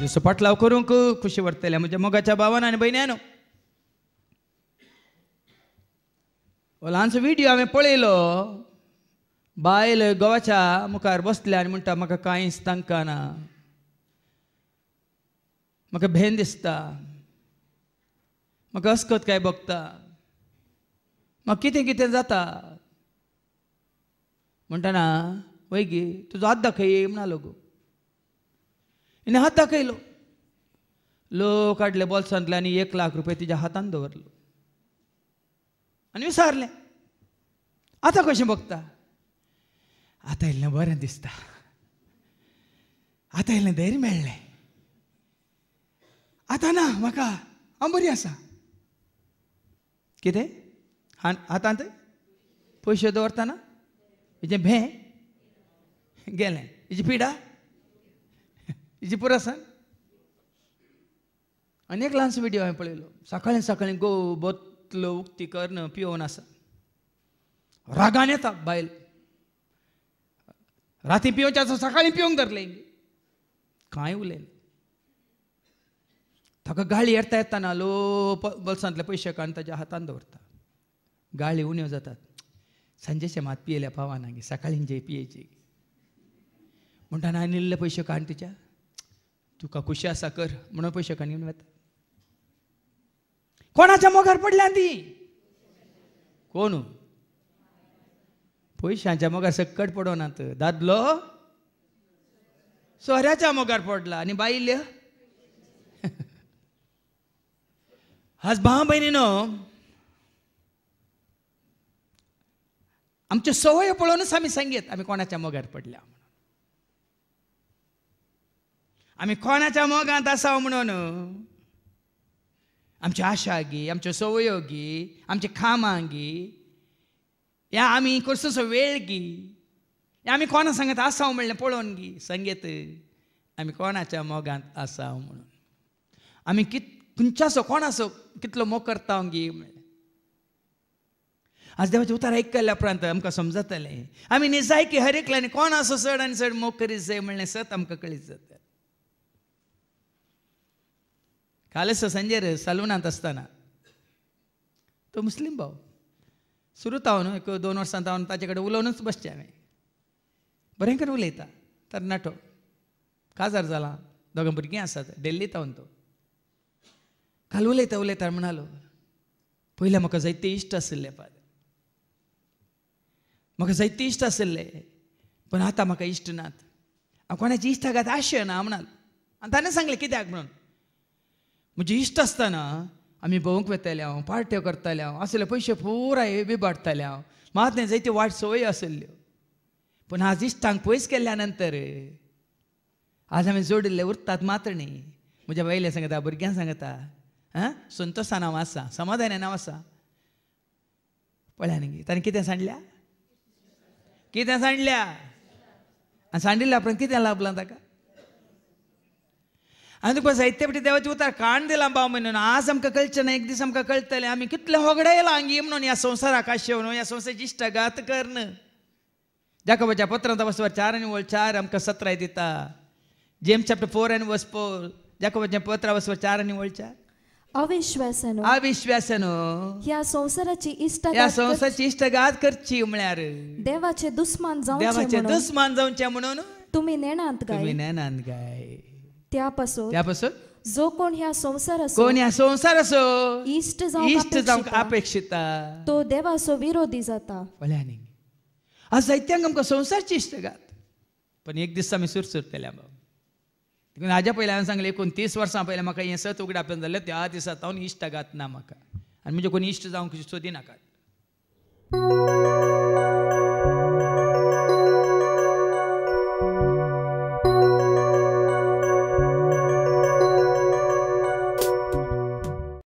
जिसो पट करूंक उनको खुशी वाटतेल्या म्हणजे मोगाच्या भावानं आणि बहिण्यानं ल्हानसो व्हिडिओ हांवें पळयलो बायल गोवाच्या मुखार बसले आनी म्हणटा म्हाका कांयच तांकां ना म्हाका भेन दिसता म्हाका असकत काय बघता मग किती किती जाता म्हणताना वैगी तुझा हात दाखय म्हणालो गो हिणे हात दाखयलो लोक काडले आणि एक लाख रुपये तिच्या हातान दवरलो आणि विसारलें आता कशें बघता आता इल्लें बरें दिसता आता इल्लें धैर्य मेळ्ळें आता ना म्हाका हांव बरी आसा कितें हा हातांत पयशे दवरताना हिजें भें गेलें हेजी पिडा हिजी पुरासान अनेक एक ल्हानसो व्हिडियो हांवें पळयलो सकाळीं सकाळीं गो बोतलो उक्ती कर्ण पिवन आसा रागान येता बायल राती पिवचे आसा सकाळीं पिवंक धरलें कांय उलयलें ताका गाळी येता येताना लो बॉल्सांतले पयशे काडून ताच्या हातान दवरता गाळी उण्यो जातात सांजेचे मात पियेल्या पावाना गे सकाळी जे पियेची म्हणटा हांवें इल्ले पयशे काण तिच्या तुका खुशी आसा कर म्हणून पयशे काण येवन वेता कोणाच्या मोगार पडल्या ती कोण हो? पयशांच्या मोगार सक्कट पडोनात दादलो सोऱ्याच्या मोगार पडला आनी बाईल्या आज भाव भयणीनं आमच्यो सवय पळवूनच आम्ही सांगीत आमी कोणाच्या मोगार पडल्या आम्ही कोणाच्या मोगात असाव म्हणून आमच्या आशा गी आमच्यो सवयो गी आमची खामा गी या आम्ही कसोसो वेळ गी या आमी कोणा सांगत आसाव म्हणलें पळोवन गी सांगेत आमी कोणाच्या मोगांत आसाव म्हणून आमी कित खंयच्या कोण आसो कितलो मोग करता आमगे आज देवाचे उतार आयकल्या उपरांत आमकां समजतले आमी निजाय की हर एकल्यान कोण आसा चड आनी चड मोग करीत जाय म्हणलें सत आमकां कळीत जाता स संजय सालुनांत आसतना तो मुस्लीम भाव सुरू तावन एक दोन वर्सां तावन ताचे कडेन उलोवनूच बसचें हांवें बरें करून उलयता तरणाटो काजार जाला दोगां भुरगीं आसात डेल्ली तावन तो काल उलयता उलयता म्हणालो पयलीं म्हाका जायते इश्ट आशिल्ले फादर म्हाका जायते इश्ट आशिल्ले पूण आतां म्हाका इश्ट नात हांव कोणाचे आतां आशय ना म्हणाल आनी ताणें सांगलें कित्याक म्हणून म्हजे इश्ट आसतना आमी भोवंक वेताले हांव पार्ट्यो करताले हांव आसले पयशे पुराय बी हांव मात न्हय जायत्यो वाट सवय आशिल्ल्यो पूण आज इश्टांक पयस केल्या नंतर आज हांवें जोडिल्ले उरतात न्ही म्हज्या बायले सांगता भुरग्यांक सांगता సంతోషాన వాస సమాధాన వాస पळ्यानी ताणें कितें सांडल्या कितें सांडल्या आनी सांडिल्ल्या उपरांत कितें लाबलां ताका आनी तुका जायते फावटी देवाचें उतार काण दिलां बाव म्हणून आज आमकां ना एक दीस आमकां कळटलें आमी कितलें होगडे येयलां हांगी म्हणून ह्या संवसाराक आकाश न्हू ह्या वसवर चार चार आमकां जेम्स चॅप्टर फोर वस पत्रा चार अविश्वासानो अविश्वासनो ह्या संवसाराची इष्टगात ह्या संवसाराची इष्टगात करची म्हळ्यार देवाचे दुस्मान जावचे देवाचे दुस्मान जाऊनचे म्हणून तुम्ही नेणांत काय तुम्ही नेणांत काय त्यापासून त्यापासून जो कोण ह्या संसार असो कोण ह्या संसार असो इष्ट जावं इष्ट जावंक अपेक्षिता तो देवाचो विरोधी जाता वल्यानी आज जायत्यांक आमकां संवसारची इश्टगात पण एक दीस आमी सुरसुर आमकां हाज्या पयल्या हांवें सांगलें तीस वर्सां पयलें म्हाका हें सत आपल्यान जाल्लें त्या दिसा सावन इश्ट घात ना म्हाका आनी म्हजे कोण इश्ट जावंक सोदिनाकात